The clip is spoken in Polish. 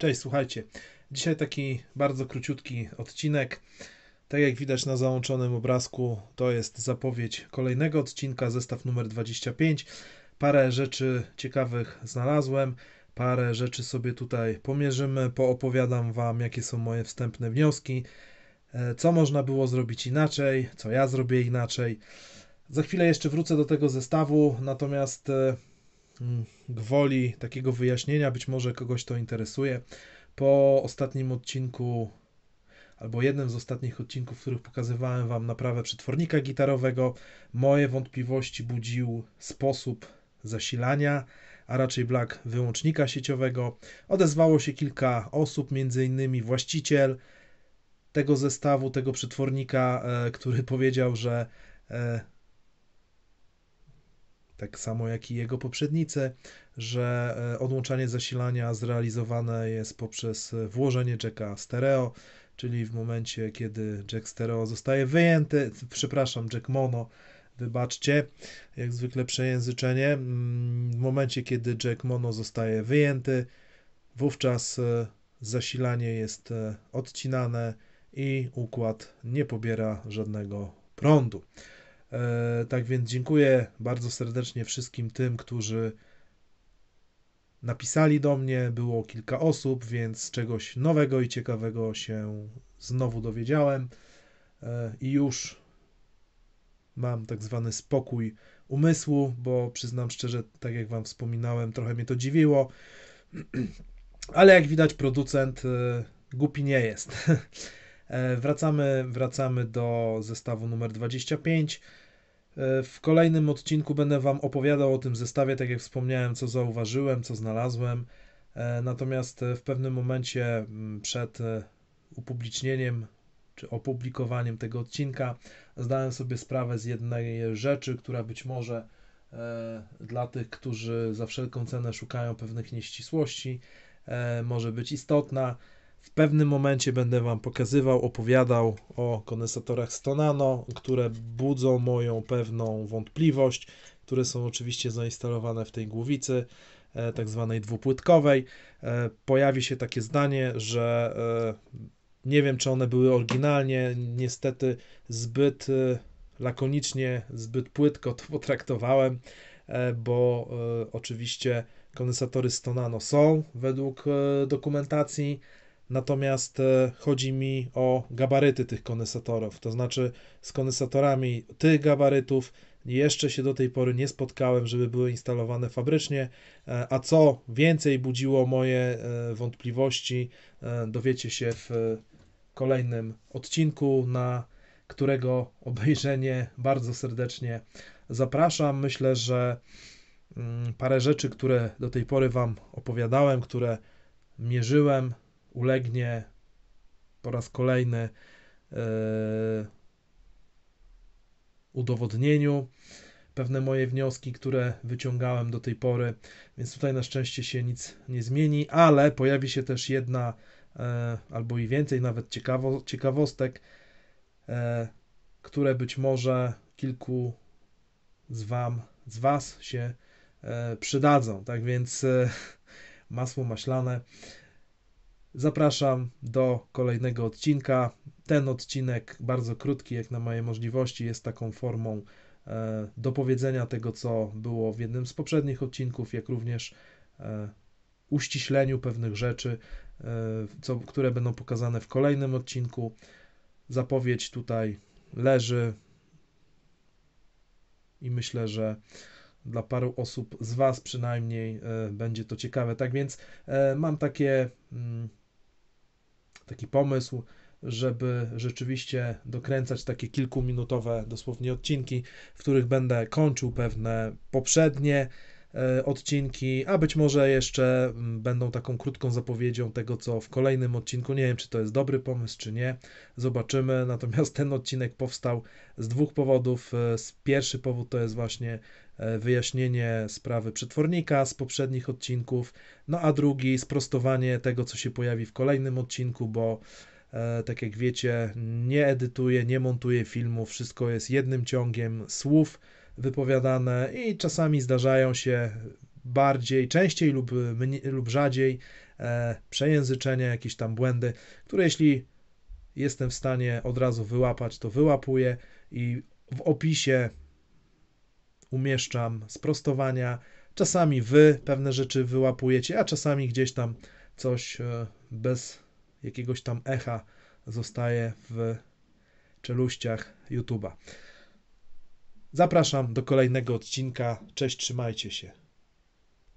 Cześć, słuchajcie. Dzisiaj taki bardzo króciutki odcinek. Tak jak widać na załączonym obrazku, to jest zapowiedź kolejnego odcinka, zestaw numer 25. Parę rzeczy ciekawych znalazłem, parę rzeczy sobie tutaj pomierzymy, poopowiadam Wam, jakie są moje wstępne wnioski, e, co można było zrobić inaczej, co ja zrobię inaczej. Za chwilę jeszcze wrócę do tego zestawu, natomiast e, Mm, gwoli takiego wyjaśnienia, być może kogoś to interesuje. Po ostatnim odcinku, albo jednym z ostatnich odcinków, w których pokazywałem Wam naprawę przetwornika gitarowego, moje wątpliwości budził sposób zasilania, a raczej brak wyłącznika sieciowego. Odezwało się kilka osób, m.in. właściciel tego zestawu, tego przetwornika, e, który powiedział, że e, tak samo jak i jego poprzednicy, że e, odłączanie zasilania zrealizowane jest poprzez e, włożenie jacka stereo, czyli w momencie, kiedy jack stereo zostaje wyjęty, przepraszam, jack mono, wybaczcie, jak zwykle przejęzyczenie, mm, w momencie, kiedy jack mono zostaje wyjęty, wówczas e, zasilanie jest odcinane i układ nie pobiera żadnego prądu. E, tak więc dziękuję bardzo serdecznie wszystkim tym, którzy napisali do mnie. Było kilka osób, więc czegoś nowego i ciekawego się znowu dowiedziałem. E, I już mam tak zwany spokój umysłu, bo przyznam szczerze, tak jak Wam wspominałem, trochę mnie to dziwiło. Ale jak widać, producent e, głupi nie jest. E, wracamy, wracamy do zestawu numer 25. E, w kolejnym odcinku będę Wam opowiadał o tym zestawie, tak jak wspomniałem, co zauważyłem, co znalazłem. E, natomiast w pewnym momencie mm, przed upublicznieniem czy opublikowaniem tego odcinka zdałem sobie sprawę z jednej rzeczy, która być może dla tych, którzy za wszelką cenę szukają pewnych nieścisłości, może być istotna. W pewnym momencie będę Wam pokazywał, opowiadał o kondensatorach Stonano, które budzą moją pewną wątpliwość, które są oczywiście zainstalowane w tej głowicy e, tak zwanej dwupłytkowej. E, pojawi się takie zdanie, że e, nie wiem, czy one były oryginalnie, niestety zbyt lakonicznie, zbyt płytko to potraktowałem, bo oczywiście kondensatory Stonano są według dokumentacji Natomiast e, chodzi mi o gabaryty tych kondensatorów, to znaczy z kondensatorami tych gabarytów jeszcze się do tej pory nie spotkałem, żeby były instalowane fabrycznie, e, a co więcej budziło moje e, wątpliwości, dowiecie się w kolejnym odcinku, na którego obejrzenie bardzo serdecznie zapraszam. Myślę, że mm, parę rzeczy, które do tej pory Wam opowiadałem, które mierzyłem, ulegnie po raz kolejny e, udowodnieniu pewne moje wnioski, które wyciągałem do tej pory, więc tutaj na szczęście się nic nie zmieni, ale pojawi się też jedna e, albo i więcej nawet ciekawo, ciekawostek, e, które być może kilku z wam, z was się przydadzą. Tak więc masło maślane Zapraszam do kolejnego odcinka. Ten odcinek, bardzo krótki jak na moje możliwości, jest taką formą e, dopowiedzenia tego, co było w jednym z poprzednich odcinków, jak również e, uściśleniu pewnych rzeczy, e, co, które będą pokazane w kolejnym odcinku. Zapowiedź tutaj leży i myślę, że dla paru osób z Was przynajmniej będzie to ciekawe. Tak więc mam takie mm, taki pomysł, żeby rzeczywiście dokręcać takie kilkuminutowe dosłownie odcinki, w których będę kończył pewne poprzednie e, odcinki, a być może jeszcze mm, będą taką krótką zapowiedzią tego, co w kolejnym odcinku. Nie wiem, czy to jest dobry pomysł, czy nie. Zobaczymy. Natomiast ten odcinek powstał z dwóch powodów. E, pierwszy powód to jest właśnie E, wyjaśnienie sprawy przetwornika z poprzednich odcinków, no a drugi sprostowanie tego, co się pojawi w kolejnym odcinku, bo e, tak jak wiecie, nie edytuję, nie montuję filmu, wszystko jest jednym ciągiem słów wypowiadane i czasami zdarzają się bardziej, częściej lub, mniej, lub rzadziej e, przejęzyczenia, jakieś tam błędy, które jeśli jestem w stanie od razu wyłapać, to wyłapuję i w opisie umieszczam sprostowania. Czasami wy pewne rzeczy wyłapujecie, a czasami gdzieś tam coś e, bez jakiegoś tam echa zostaje w czeluściach YouTube'a. Zapraszam do kolejnego odcinka. Cześć, trzymajcie się.